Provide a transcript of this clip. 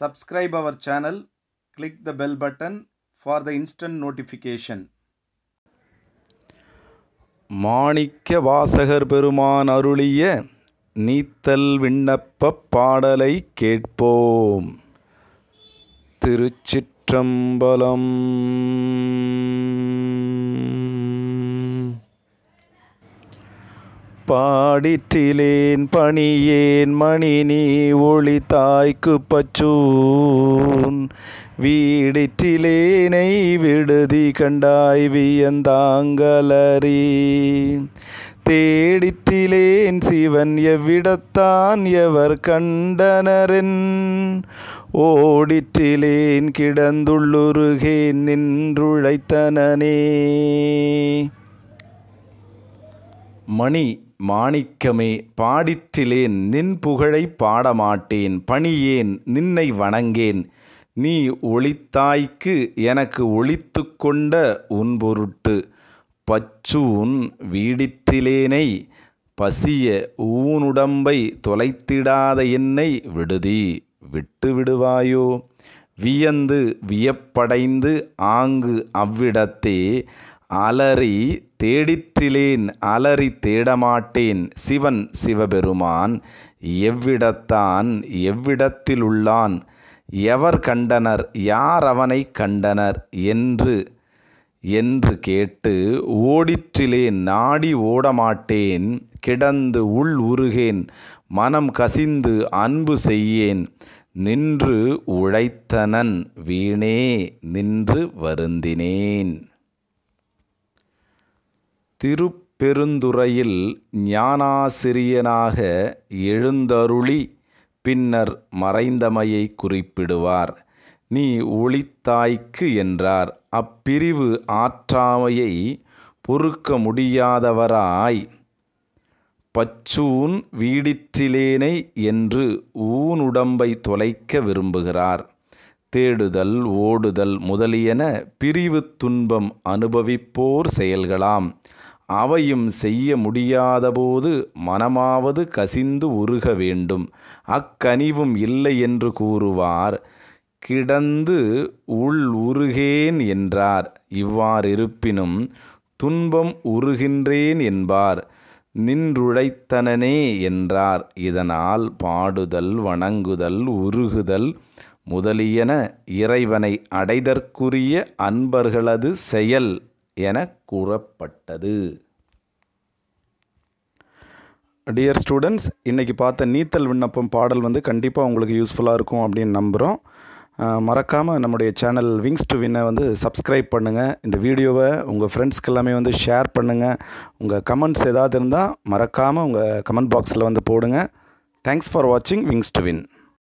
Subscribe our channel, click the bell button for the instant notification. மாணிக்க வாசகர் பெருமான் அருளிய நீத்தல் விண்ணப்பப் பாடலை கேட்போம் திருச்சிற்றம்பலம் பாடிற்றிலேன் பணியேன் மணி நீ ஒளி தாய்க்கு பச்சூன் வீடிற்றிலேனை விடுதி கண்டாய் வியந்தாங்கலரி தேடிற்றிலேன் சிவன் எவ்விடத்தான் எவர் கண்டனரின் ஓடிற்றிலேன் கிடந்துள்ளுருகே நின்றுழைத்தனே மணி மாணிக்கமே பாடிற்றிலேன் நின் புகழை பாடமாட்டேன் பணியேன் நின்னை வணங்கேன் நீ ஒளித்தாய்க்கு எனக்கு ஒழித்து கொண்ட உன்பொருட்டு பச்சூன் வீடிற்றிலேனை பசிய ஊனுடம்பை தொலைத்திடாத என்னை விடுதி விட்டு விடுவாயோ வியந்து வியப்படைந்து ஆங்கு அவ்விடத்தே அலறி தேடிற்றிலேன் அலறி தேடமாட்டேன் சிவன் சிவபெருமான் எவ்விடத்தான் எவ்விடத்தில் உள்ளான் எவர் கண்டனர் யார் அவனை கண்டனர் என்று என்று கேட்டு ஓடிற்றிலே நாடி ஓடமாட்டேன் கிடந்து உள் உருகேன் மனம் கசிந்து அன்பு செய்யேன் நின்று உழைத்தனன் வீணே நின்று வருந்தினேன் திருப்பெருந்துறையில் ஞானாசிரியனாக எழுந்தருளி பின்னர் மறைந்தமையை குறிப்பிடுவார் நீ ஒளித்தாய்க்கு என்றார் அப்பிரிவு ஆற்றாமையை பொறுக்க முடியாதவராய் பச்சூன் வீடிற்றிலேனை என்று ஊனுடம்பை தொலைக்க விரும்புகிறார் தேடுதல் ஓடுதல் முதலியன பிரிவு துன்பம் அனுபவிப்போர் செயல்களாம் அவையும் செய்ய முடியாதபோது மனமாவது கசிந்து உருக வேண்டும் அக்கனிவும் இல்லை என்று கூறுவார் கிடந்து உள் உருகேன் என்றார் இவ்வாறிருப்பினும் துன்பம் உருகின்றேன் என்பார் நின்றுழைத்தனனே என்றார் இதனால் பாடுதல் வணங்குதல் உருகுதல் முதலியன இறைவனை அடைதற்குரிய அன்பர்களது செயல் என கூறப்பட்டது டியர் ஸ்டூடெண்ட்ஸ் இன்றைக்கி பார்த்த நீத்தல் விண்ணப்பம் பாடல் வந்து கண்டிப்பாக உங்களுக்கு யூஸ்ஃபுல்லாக இருக்கும் அப்படின்னு நம்புகிறோம் மறக்காமல் நம்முடைய சேனல் விங்ஸ் டு வின்னை வந்து சப்ஸ்கிரைப் பண்ணுங்கள் இந்த வீடியோவை உங்கள் ஃப்ரெண்ட்ஸ்க்கு எல்லாமே வந்து ஷேர் பண்ணுங்கள் உங்கள் கமெண்ட்ஸ் ஏதாவது இருந்தால் மறக்காமல் உங்கள் கமெண்ட் பாக்ஸில் வந்து போடுங்க தேங்க்ஸ் ஃபார் வாட்சிங் விங்ஸ் டு வின்